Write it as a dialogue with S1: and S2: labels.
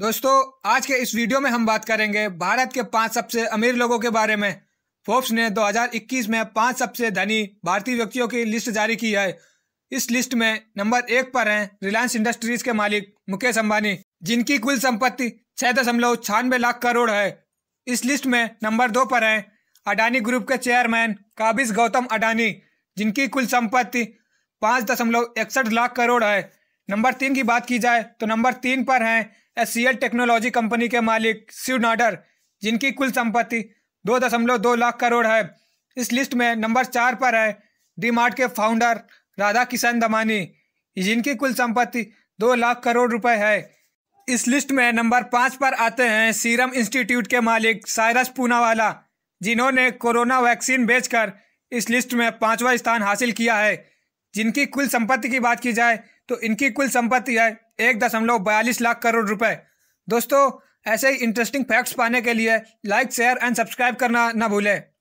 S1: दोस्तों आज के इस वीडियो में हम बात करेंगे भारत के पांच सबसे अमीर लोगों के बारे में फोर्ब्स ने 2021 में पांच सबसे धनी भारतीय व्यक्तियों की लिस्ट जारी की है इस लिस्ट में नंबर एक पर हैं रिलायंस इंडस्ट्रीज के मालिक मुकेश अंबानी जिनकी कुल संपत्ति छह दशमलव छियानवे लाख करोड़ है इस लिस्ट में नंबर दो पर हैं अडानी ग्रुप के चेयरमैन काबिज गौतम अडानी जिनकी कुल संपत्ति पाँच दशमलव इकसठ लाख करोड़ है नंबर तीन की बात की जाए तो नंबर तीन पर हैं एस टेक्नोलॉजी कंपनी के मालिक शिव नाडर जिनकी कुल संपत्ति दो दशमलव दो लाख करोड़ है इस लिस्ट में नंबर चार पर है डी मार्ट के फाउंडर राधा किशन दमानी जिनकी कुल संपत्ति दो लाख करोड़ रुपए है इस लिस्ट में नंबर पाँच पर आते हैं सीरम इंस्टीट्यूट के मालिक साइरस पूनावाला जिन्होंने कोरोना वैक्सीन बेचकर इस लिस्ट में पाँचवा स्थान हासिल किया है जिनकी कुल संपत्ति की बात की जाए तो इनकी कुल संपत्ति है एक दशमलव बयालीस लाख करोड़ रुपए दोस्तों ऐसे ही इंटरेस्टिंग फैक्ट्स पाने के लिए लाइक शेयर एंड सब्सक्राइब करना ना भूलें